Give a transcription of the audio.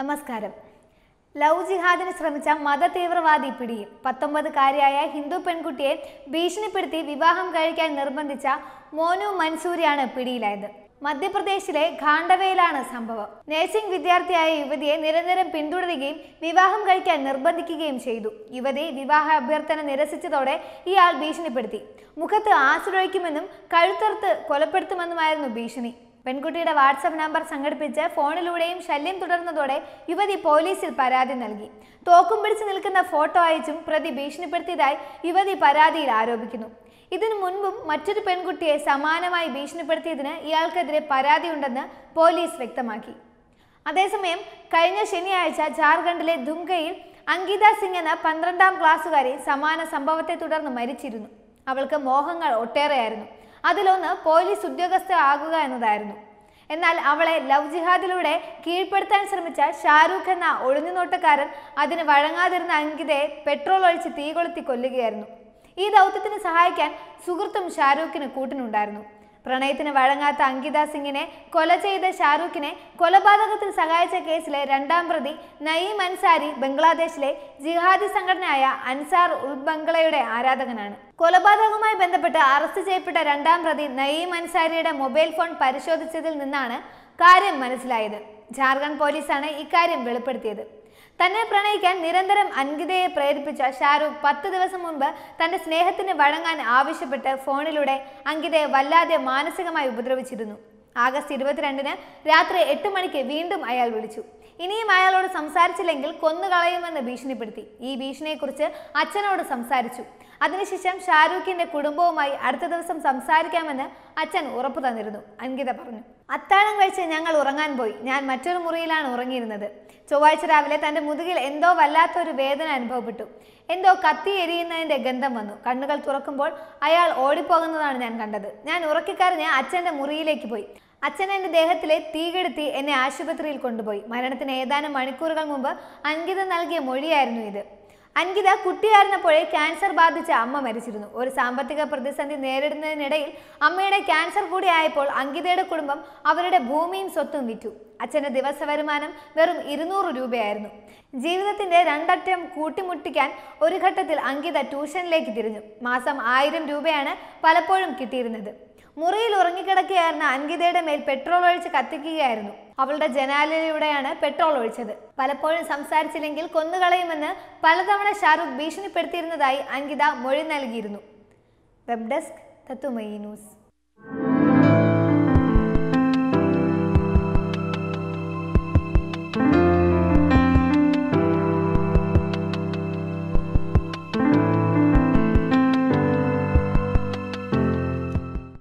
നമസ്കാരം ലവ് ജിഹാദിന് ശ്രമിച്ച മതതീവ്രവാദി പിടിയിൽ പത്തൊമ്പതുകാരിയായ ഹിന്ദു പെൺകുട്ടിയെ ഭീഷണിപ്പെടുത്തി വിവാഹം കഴിക്കാൻ നിർബന്ധിച്ച മോനു മൻസൂരിയാണ് പിടിയിലായത് മധ്യപ്രദേശിലെ ഖാണ്ഡവയിലാണ് സംഭവം നഴ്സിംഗ് വിദ്യാർത്ഥിയായ യുവതിയെ നിരന്തരം പിന്തുടരുകയും വിവാഹം കഴിക്കാൻ നിർബന്ധിക്കുകയും ചെയ്തു യുവതി വിവാഹ അഭ്യർത്ഥന നിരസിച്ചതോടെ ഇയാൾ ഭീഷണിപ്പെടുത്തി മുഖത്ത് ആശ്രയിക്കുമെന്നും കഴുത്തറുത്ത് കൊലപ്പെടുത്തുമെന്നുമായിരുന്നു ഭീഷണി പെൺകുട്ടിയുടെ വാട്സപ്പ് നമ്പർ സംഘടിപ്പിച്ച് ഫോണിലൂടെയും ശല്യം തുടർന്നതോടെ യുവതി പോലീസിൽ പരാതി നൽകി തോക്കും പിടിച്ചു നിൽക്കുന്ന ഫോട്ടോ അയച്ചും പ്രതി ഭീഷണിപ്പെടുത്തിയതായി യുവതി പരാതിയിൽ ആരോപിക്കുന്നു ഇതിനു മുൻപും മറ്റൊരു പെൺകുട്ടിയെ സമാനമായി ഭീഷണിപ്പെടുത്തിയതിന് ഇയാൾക്കെതിരെ പരാതിയുണ്ടെന്ന് പോലീസ് വ്യക്തമാക്കി അതേസമയം കഴിഞ്ഞ ശനിയാഴ്ച ജാർഖണ്ഡിലെ ദുംഗയിൽ അങ്കിത സിംഗ് എന്ന പന്ത്രണ്ടാം ക്ലാസ്സുകാരി സമാന സംഭവത്തെ തുടർന്ന് മരിച്ചിരുന്നു അവൾക്ക് മോഹങ്ങൾ ഒട്ടേറെയായിരുന്നു അതിലൊന്ന് പോലീസ് ഉദ്യോഗസ്ഥ ആകുക എന്നതായിരുന്നു എന്നാൽ അവളെ ലവ് ജിഹാദിലൂടെ കീഴ്പ്പെടുത്താൻ ശ്രമിച്ച ഷാരൂഖ് എന്ന ഒളിഞ്ഞുനോട്ടക്കാരൻ അതിന് വഴങ്ങാതിരുന്ന അങ്കിതയെ പെട്രോൾ ഒഴിച്ച് തീ കൊളുത്തി കൊല്ലുകയായിരുന്നു ഈ ദൗത്യത്തിന് സഹായിക്കാൻ സുഹൃത്തും ഷാരൂഖിന് കൂട്ടിനുണ്ടായിരുന്നു പ്രണയത്തിന് വഴങ്ങാത്ത അങ്കിത സിംഗിനെ കൊല ചെയ്ത ഷാറൂഖിനെ കൊലപാതകത്തിൽ സഹായിച്ച കേസിലെ രണ്ടാം പ്രതി നയീം അൻസാരി ബംഗ്ലാദേശിലെ ജിഹാദി സംഘടനയായ അൻസാർ ഉൾ ബംഗ്ലയുടെ ആരാധകനാണ് കൊലപാതകവുമായി ബന്ധപ്പെട്ട് അറസ്റ്റ് ചെയ്യപ്പെട്ട രണ്ടാം പ്രതി നയീം അൻസാരിയുടെ മൊബൈൽ ഫോൺ പരിശോധിച്ചതിൽ നിന്നാണ് കാര്യം മനസ്സിലായത് ജാർഖണ്ഡ് പോലീസാണ് ഇക്കാര്യം വെളിപ്പെടുത്തിയത് തന്നെ പ്രണയിക്കാൻ നിരന്തരം അൻകിതയെ പ്രേരിപ്പിച്ച ഷാരൂഖ് പത്ത് ദിവസം മുൻപ് തന്റെ സ്നേഹത്തിന് വഴങ്ങാൻ ആവശ്യപ്പെട്ട് ഫോണിലൂടെ അങ്കിതയെ വല്ലാതെ മാനസികമായി ഉപദ്രവിച്ചിരുന്നു ആഗസ്റ്റ് ഇരുപത്തിരണ്ടിന് രാത്രി എട്ട് മണിക്ക് വീണ്ടും അയാൾ വിളിച്ചു ഇനിയും അയാളോട് സംസാരിച്ചില്ലെങ്കിൽ കൊന്നുകളയുമെന്ന് ഭീഷണിപ്പെടുത്തി ഈ ഭീഷണിയെക്കുറിച്ച് അച്ഛനോട് സംസാരിച്ചു അതിനുശേഷം ഷാരൂഖിന്റെ കുടുംബവുമായി അടുത്ത ദിവസം സംസാരിക്കാമെന്ന് അച്ഛൻ ഉറപ്പ് തന്നിരുന്നു അങ്കിത പറഞ്ഞു അത്താഴം കഴിച്ച് ഞങ്ങൾ ഉറങ്ങാൻ പോയി ഞാൻ മറ്റൊരു മുറിയിലാണ് ഉറങ്ങിയിരുന്നത് ചൊവ്വാഴ്ച രാവിലെ തൻ്റെ മുതുകിൽ എന്തോ വല്ലാത്തൊരു വേദന അനുഭവപ്പെട്ടു എന്തോ കത്തി എരിയുന്നതിൻ്റെ ഗന്ധം വന്നു കണ്ണുകൾ തുറക്കുമ്പോൾ അയാൾ ഓടിപ്പോകുന്നതാണ് ഞാൻ കണ്ടത് ഞാൻ ഉറക്കിക്കറിഞ്ഞ് അച്ഛൻ്റെ മുറിയിലേക്ക് പോയി അച്ഛൻ എൻ്റെ ദേഹത്തിലെ തീകെടുത്തി എന്നെ ആശുപത്രിയിൽ കൊണ്ടുപോയി മരണത്തിന് ഏതാനും മണിക്കൂറുകൾ മുമ്പ് അങ്കിത നൽകിയ മൊഴിയായിരുന്നു ഇത് അൻകിത കുട്ടിയായിരുന്നപ്പോഴേ ക്യാൻസർ ബാധിച്ച അമ്മ മരിച്ചിരുന്നു ഒരു സാമ്പത്തിക പ്രതിസന്ധി നേരിടുന്നതിനിടയിൽ അമ്മയുടെ ക്യാൻസർ കൂടിയായപ്പോൾ അങ്കിതയുടെ കുടുംബം അവരുടെ ഭൂമിയും സ്വത്തും വിറ്റു അച്ഛന്റെ ദിവസ വരുമാനം വെറും ഇരുന്നൂറ് രൂപയായിരുന്നു ജീവിതത്തിന്റെ രണ്ടറ്റം കൂട്ടിമുട്ടിക്കാൻ ഒരു ഘട്ടത്തിൽ അങ്കിത ട്യൂഷനിലേക്ക് തിരിഞ്ഞു മാസം ആയിരം രൂപയാണ് പലപ്പോഴും കിട്ടിയിരുന്നത് മുറിയിൽ ഉറങ്ങിക്കിടക്കുകയായിരുന്ന അൻകിതയുടെ മേൽ പെട്രോൾ ഒഴിച്ച് കത്തിക്കുകയായിരുന്നു അവളുടെ ജനാലിലൂടെയാണ് പെട്രോൾ ഒഴിച്ചത് പലപ്പോഴും സംസാരിച്ചില്ലെങ്കിൽ കൊന്നുകളയുമെന്ന് പലതവണ ഷാരൂഖ് ഭീഷണിപ്പെടുത്തിയിരുന്നതായി അൻകിത മൊഴി നൽകിയിരുന്നു വെബ് ഡെസ്ക് തത്തുമയി ന്യൂസ്